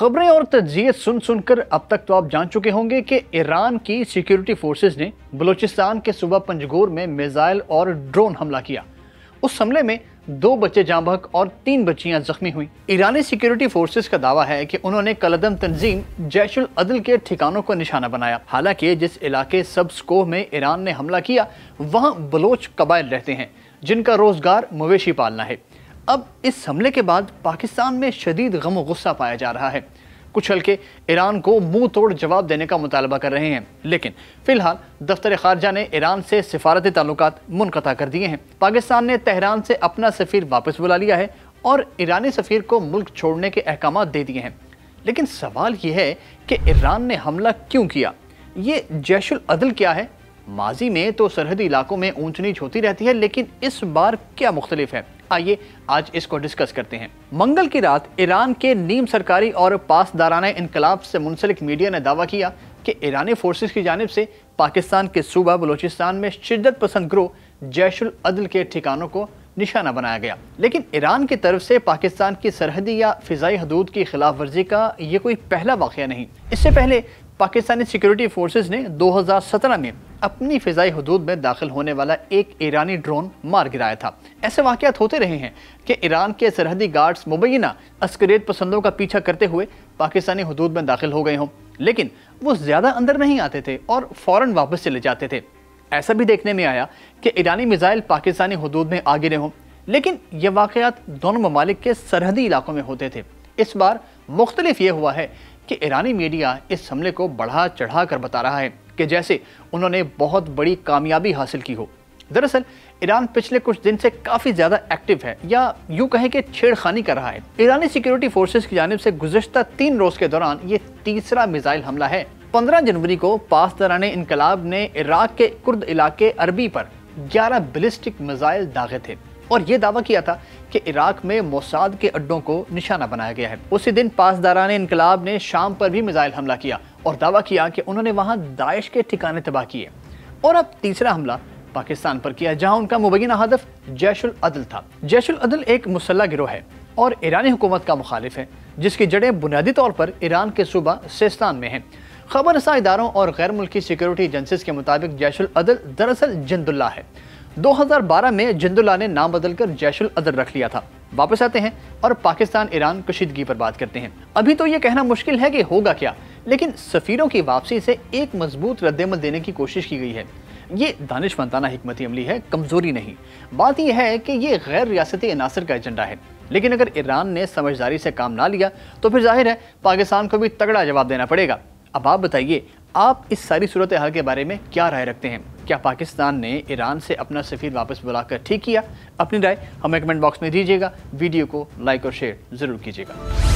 खबरें और तजिए सुन सुनकर अब तक तो आप जान चुके होंगे कि ईरान की सिक्योरिटी फोर्सेज ने बलूचिस्तान के सुबह पंजगोर में मिज़ाइल और ड्रोन हमला किया उस हमले में दो बच्चे जांबहक और तीन बच्चियां जख्मी हुई ईरानी सिक्योरिटी फोर्सेज का दावा है कि उन्होंने कलदम तंजीम जैशुल अदल के ठिकानों को निशाना बनाया हालांकि जिस इलाके सब्सकोह में ईरान ने हमला किया वहां बलोच कबाइल रहते हैं जिनका रोजगार मवेशी पालना है अब इस हमले के बाद पाकिस्तान में शदीद गम गुस्सा पाया जा रहा है कुछ हल्के ईरान को मुंह तोड़ जवाब देने का मुतालबा कर रहे हैं लेकिन फिलहाल दफ्तर खारजा ने ईरान से सफारती ताल्लुक मुनकता कर दिए हैं पाकिस्तान ने तहरान से अपना सफ़ीर वापस बुला लिया है और ईरानी सफ़ीर को मुल्क छोड़ने के अहकाम दे दिए हैं लेकिन सवाल यह है कि ईरान ने हमला क्यों किया ये जैशुल अदल क्या है माजी में तो सरहदी इलाकों में ऊंच नीच होती रहती है लेकिन इस बार क्या मुख्तलिफ है आइए आज इसको डिस्कस करते हैं मंगल की रात ईरान के नीम सरकारी और पासदाराना इनकलाब से मुंसलिक मीडिया ने दावा किया कि ईरानी फोर्सेस की जानब से पाकिस्तान के सूबा बलूचिस्तान में शिद्दत पसंद ग्रोह जैशुल अदल के ठिकानों को निशाना बनाया गया लेकिन ईरान की तरफ से पाकिस्तान की सरहदी या फिजाई हदूद की खिलाफ वर्जी का ये कोई पहला वाक़ नहीं इससे पहले पाकिस्तानी सिक्योरिटी फोर्सेस ने 2017 में अपनी फ़िज़ाई हदूद में दाखिल होने वाला एक ईरानी ड्रोन मार गिराया था ऐसे वाकत होते रहे हैं कि ईरान के सरहदी गार्ड्स मुबैना अस्करियत पसंदों का पीछा करते हुए पाकिस्तानी हदूद में दाखिल हो गए हों लेकिन वो ज़्यादा अंदर नहीं आते थे और फ़ौर वापस चले जाते थे ऐसा भी देखने में आया कि ईरानी मिज़ाइल पाकिस्तानी हदूद में आ गिरे हों लेकिन ये वाक़ात दोनों ममालिक के सरहदी इलाकों में होते थे इस बार मुख्तलिफ ये हुआ है कि ईरानी मीडिया इस हमले को बढ़ा चढ़ा कर बता रहा है कि जैसे उन्होंने बहुत बड़ी कामयाबी हासिल की हो दरअसल ईरान पिछले कुछ दिन से काफ़ी ज़्यादा एक्टिव है या यूँ कहें कि छेड़खानी कर रहा है ईरानी सिक्योरिटी फोर्सेज की जानब से गुजशत तीन रोज़ के दौरान ये तीसरा मिज़ाइल हमला है 15 जनवरी को पास दरान इनकलाब ने इराक के कुर्द इलाके अरबी पर 11 बिलिस्टिक मिज़ाइल दागे थे और ये दावा किया था कि इराक में मोसाद के अड्डों को निशाना बनाया गया है उसी दिन पासदारान इनकलाब ने शाम पर भी मिज़ाइल हमला किया और दावा किया कि उन्होंने वहाँ दाइश के ठिकाने तबाह किए और अब तीसरा हमला पाकिस्तान पर किया जहां उनका मुबैना हदफ जैशुल अदल था जैशुल अदल एक मुसल्ला गिरोह है और ईरानी हुकूमत का मुखालिफ है जिसकी जड़ें बुनियादी तौर पर ईरान के सूबा सेस्तान में हैं खबर रसा इदारों और गैर मुल्की सिक्योरिटी एजेंसीज के मुताबिक जैशुल अदल दरअसल जंदुल्ला है 2012 में जिंदुल्ला ने नाम बदलकर जैशुल अदर रख लिया था वापस आते हैं और पाकिस्तान ईरान कशीदगी पर बात करते हैं अभी तो ये कहना मुश्किल है कि होगा क्या लेकिन सफ़ीरों की वापसी से एक मजबूत रद्दमल देने की कोशिश की गई है ये दानिश मंताना हमती अमली है कमज़ोरी नहीं बात यह है कि ये गैर रियासती अनासर का एजेंडा है लेकिन अगर ईरान ने समझदारी से काम ना लिया तो फिर जाहिर है पाकिस्तान को भी तगड़ा जवाब देना पड़ेगा अब आप बताइए आप इस सारी सूरत हाल के बारे में क्या राय रखते हैं क्या पाकिस्तान ने ईरान से अपना सफ़ीर वापस बुलाकर ठीक किया अपनी राय हमें कमेंट बॉक्स में दीजिएगा वीडियो को लाइक और शेयर ज़रूर कीजिएगा